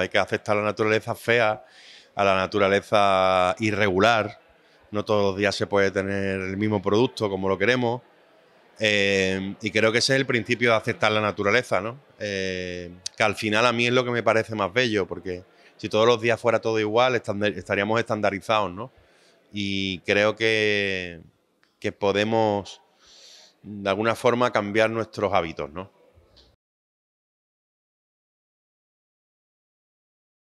Hay que aceptar la naturaleza fea, a la naturaleza irregular. No todos los días se puede tener el mismo producto como lo queremos. Eh, y creo que ese es el principio de aceptar la naturaleza, ¿no? Eh, que al final a mí es lo que me parece más bello, porque si todos los días fuera todo igual, estaríamos estandarizados, ¿no? Y creo que, que podemos de alguna forma cambiar nuestros hábitos, ¿no?